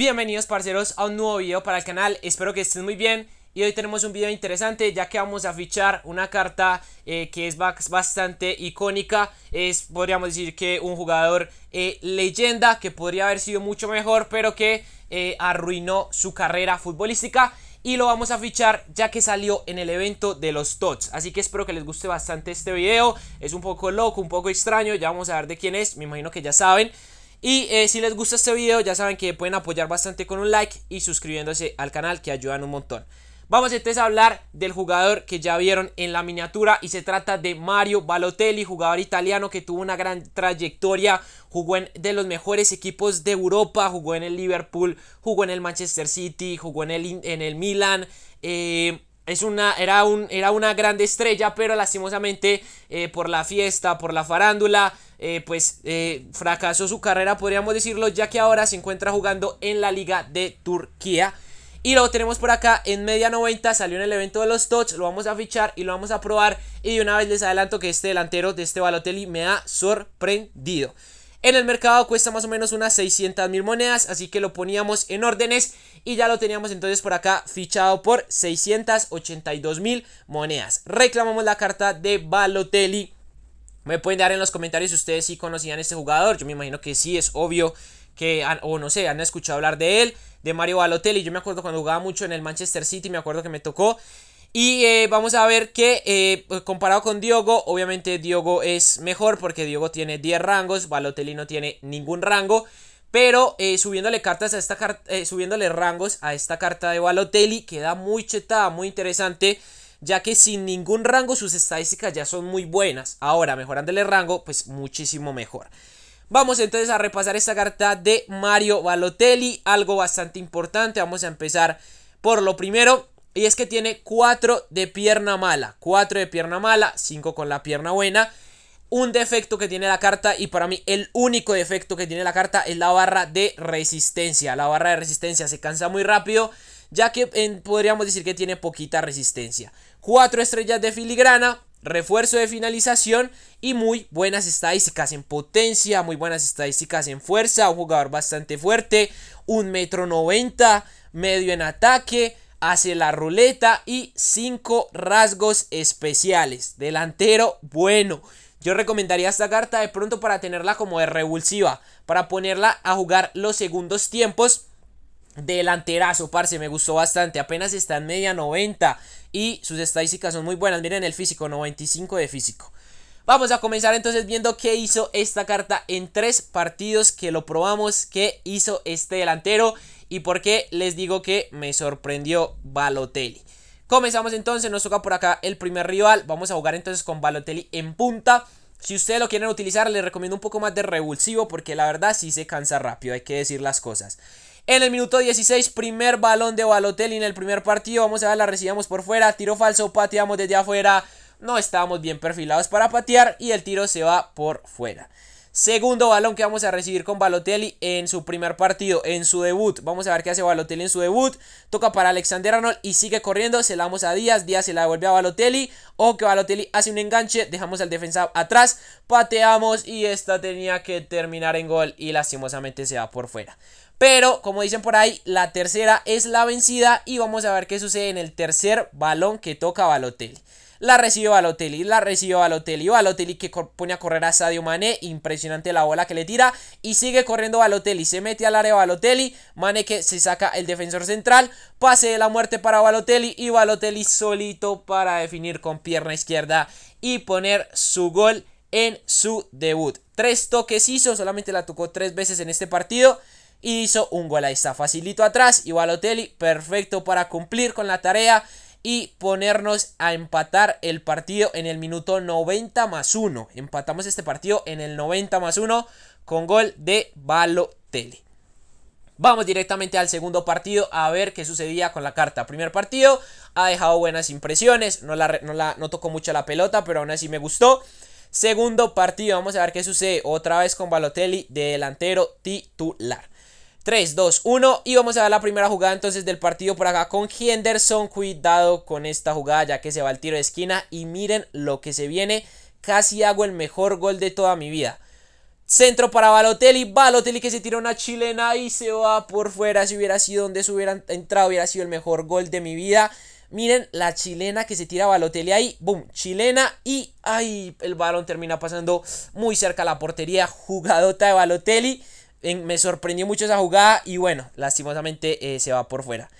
Bienvenidos parceros a un nuevo video para el canal, espero que estén muy bien y hoy tenemos un video interesante ya que vamos a fichar una carta eh, que es bastante icónica Es podríamos decir que un jugador eh, leyenda que podría haber sido mucho mejor pero que eh, arruinó su carrera futbolística y lo vamos a fichar ya que salió en el evento de los TOTS. Así que espero que les guste bastante este video. Es un poco loco, un poco extraño. Ya vamos a ver de quién es. Me imagino que ya saben. Y eh, si les gusta este video ya saben que pueden apoyar bastante con un like y suscribiéndose al canal que ayudan un montón. Vamos entonces a hablar del jugador que ya vieron en la miniatura y se trata de Mario Balotelli, jugador italiano que tuvo una gran trayectoria, jugó en de los mejores equipos de Europa, jugó en el Liverpool, jugó en el Manchester City, jugó en el, en el Milan, eh, una, era, un, era una grande estrella, pero lastimosamente eh, por la fiesta, por la farándula, eh, pues eh, fracasó su carrera, podríamos decirlo, ya que ahora se encuentra jugando en la liga de Turquía. Y lo tenemos por acá en media 90, salió en el evento de los Tots, lo vamos a fichar y lo vamos a probar. Y de una vez les adelanto que este delantero de este Balotelli me ha sorprendido. En el mercado cuesta más o menos unas 600 mil monedas, así que lo poníamos en órdenes y ya lo teníamos entonces por acá fichado por 682 mil monedas. Reclamamos la carta de Balotelli. Me pueden dar en los comentarios si ustedes sí conocían a este jugador. Yo me imagino que sí, es obvio que, o no sé, han escuchado hablar de él, de Mario Balotelli. Yo me acuerdo cuando jugaba mucho en el Manchester City, me acuerdo que me tocó. Y eh, vamos a ver que eh, pues, comparado con Diogo, obviamente Diogo es mejor porque Diogo tiene 10 rangos, Balotelli no tiene ningún rango. Pero eh, subiéndole cartas a esta carta, subiéndole rangos a esta carta de Balotelli queda muy chetada, muy interesante. Ya que sin ningún rango sus estadísticas ya son muy buenas. Ahora, mejorándole rango, pues muchísimo mejor. Vamos entonces a repasar esta carta de Mario Balotelli, algo bastante importante. Vamos a empezar por lo primero, y es que tiene 4 de pierna mala. 4 de pierna mala, 5 con la pierna buena. Un defecto que tiene la carta y para mí el único defecto que tiene la carta es la barra de resistencia. La barra de resistencia se cansa muy rápido ya que podríamos decir que tiene poquita resistencia. 4 estrellas de filigrana, refuerzo de finalización y muy buenas estadísticas en potencia, muy buenas estadísticas en fuerza, un jugador bastante fuerte, 1,90 metro medio en ataque. Hace la ruleta y 5 rasgos especiales. Delantero bueno. Yo recomendaría esta carta de pronto para tenerla como de revulsiva, para ponerla a jugar los segundos tiempos. Delanterazo, parce, me gustó bastante. Apenas está en media 90 y sus estadísticas son muy buenas. Miren el físico, 95 de físico. Vamos a comenzar entonces viendo qué hizo esta carta en tres partidos que lo probamos, qué hizo este delantero y por qué les digo que me sorprendió Balotelli. Comenzamos entonces, nos toca por acá el primer rival, vamos a jugar entonces con Balotelli en punta. Si ustedes lo quieren utilizar, les recomiendo un poco más de revulsivo porque la verdad sí se cansa rápido, hay que decir las cosas. En el minuto 16, primer balón de Balotelli en el primer partido. Vamos a ver, la recibimos por fuera. Tiro falso, pateamos desde afuera. No estábamos bien perfilados para patear y el tiro se va por fuera. Segundo balón que vamos a recibir con Balotelli en su primer partido, en su debut. Vamos a ver qué hace Balotelli en su debut. Toca para Alexander Arnold y sigue corriendo. Se la vamos a Díaz. Díaz se la devuelve a Balotelli. o que Balotelli hace un enganche. Dejamos al defensa atrás. Pateamos y esta tenía que terminar en gol y lastimosamente se va por fuera. Pero, como dicen por ahí, la tercera es la vencida y vamos a ver qué sucede en el tercer balón que toca Balotelli. La recibió Balotelli, la recibió Balotelli. Balotelli que pone a correr a Sadio Mané. Impresionante la bola que le tira. Y sigue corriendo Balotelli. Se mete al área Balotelli. Mane que se saca el defensor central. Pase de la muerte para Balotelli. Y Balotelli solito para definir con pierna izquierda. Y poner su gol en su debut. Tres toques hizo. Solamente la tocó tres veces en este partido y hizo un gol. Ahí está, facilito atrás y Balotelli, perfecto para cumplir con la tarea y ponernos a empatar el partido en el minuto 90 más 1. Empatamos este partido en el 90 más 1 con gol de Balotelli. Vamos directamente al segundo partido a ver qué sucedía con la carta. Primer partido, ha dejado buenas impresiones, no, la, no, tocó mucho la pelota, pero aún así me gustó. Segundo partido, vamos a ver qué sucede otra vez con Balotelli de delantero titular. 3, 2, 1 y vamos a ver la primera jugada entonces del partido por acá con Henderson. Cuidado con esta jugada ya que se va el tiro de esquina y miren lo que se viene. Casi hago el mejor gol de toda mi vida. Centro para Balotelli, Balotelli que se tira una chilena y se va por fuera. Si hubiera sido donde se hubiera entrado hubiera sido el mejor gol de mi vida. Miren la chilena que se tira Balotelli ahí, boom, chilena y ahí el balón termina pasando muy cerca a la portería, jugadota de Balotelli me sorprendió mucho esa jugada y bueno, lastimosamente eh, se va por fuera.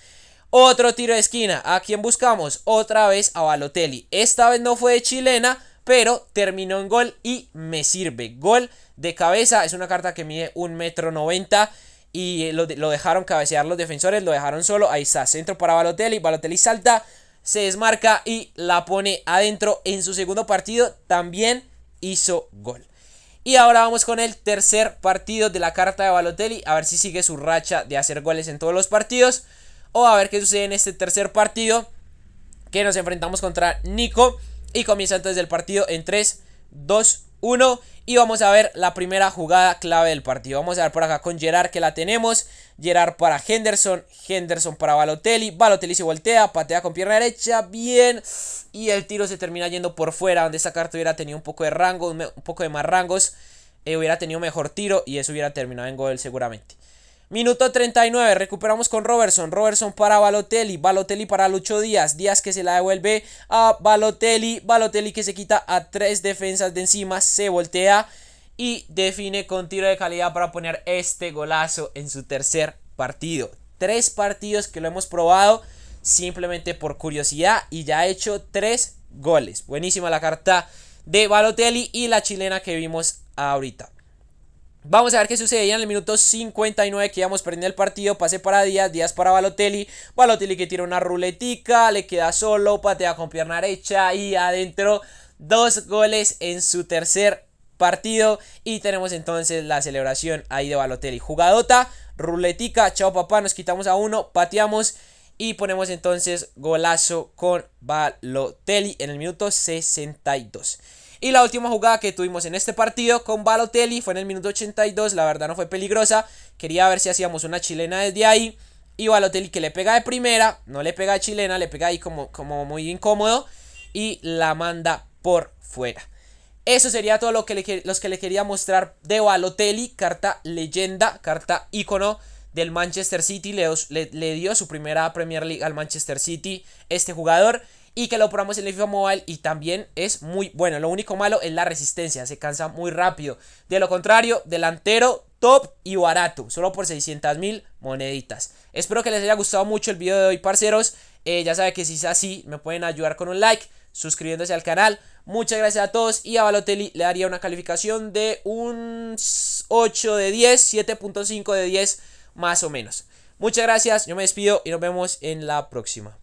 Otro tiro de esquina. ¿A quién buscamos? Otra vez a Balotelli. Esta vez no fue de chilena, pero terminó en gol y me sirve. Gol de cabeza. Es una carta que mide 1,90 m y eh, lo, lo, dejaron cabecear los defensores. Lo dejaron solo. Ahí está. Centro para Balotelli. Balotelli salta, se desmarca y la pone adentro en su segundo partido. También hizo gol. Y ahora vamos con el tercer partido de la carta de Balotelli. A ver si sigue su racha de hacer goles en todos los partidos. O a ver qué sucede en este tercer partido. Que nos enfrentamos contra Nico. Y comienza entonces el partido en 3, 2, 1. Y vamos a ver la primera jugada clave del partido. Vamos a ver por acá con Gerard que la tenemos. Gerard para Henderson, Henderson para Balotelli, Balotelli se voltea, patea con pierna derecha, bien, y el tiro se termina yendo por fuera, donde esta carta hubiera tenido un poco de rango, un, poco de más rangos, eh, hubiera tenido mejor tiro y eso hubiera terminado en gol seguramente. Minuto 39, recuperamos con Robertson. Robertson para Balotelli. Balotelli para Lucho Díaz. Díaz que se la devuelve a Balotelli. Balotelli que se quita a tres defensas de encima. Se voltea y define con tiro de calidad para poner este golazo en su tercer partido. Tres partidos que lo hemos probado simplemente por curiosidad y ya ha hecho tres goles. Buenísima la carta de Balotelli y la chilena que vimos ahorita. Vamos a ver qué sucedía en el minuto 59 que íbamos perdiendo el partido. Pase para Díaz, Díaz para Balotelli. Balotelli que tira una ruletica, le queda solo, patea con pierna derecha y adentro dos goles en su tercer partido partido. Y tenemos entonces la celebración ahí de Balotelli. Jugadota, ruletica, chao papá, nos quitamos a uno, pateamos. Y ponemos entonces golazo con Balotelli en el minuto 62. Y la última jugada que tuvimos en este partido con Balotelli fue en el minuto 82. La verdad no fue peligrosa. Quería ver si hacíamos una chilena desde ahí. Y Balotelli que le pega de primera. No le pega de chilena, le pega ahí como, como muy incómodo. Y la manda por fuera. Eso sería todo lo que le, los que quería mostrar de Balotelli, carta leyenda, carta icono del Manchester City. Le, le, dio su primera Premier League al Manchester City este jugador. Y que lo probamos en el FIFA Mobile y también es muy bueno. Lo único malo es la resistencia, se cansa muy rápido. De lo contrario, delantero, top y barato, solo por 600 mil moneditas. Espero que les haya gustado mucho el video de hoy, parceros. Eh, ya saben que si es así, me pueden ayudar con un like suscribiéndose al canal. Muchas gracias a todos y a Balotelli le daría una calificación de un 8 de 10, 7.5 de 10 más o menos. Muchas gracias, yo me despido y nos vemos en la próxima.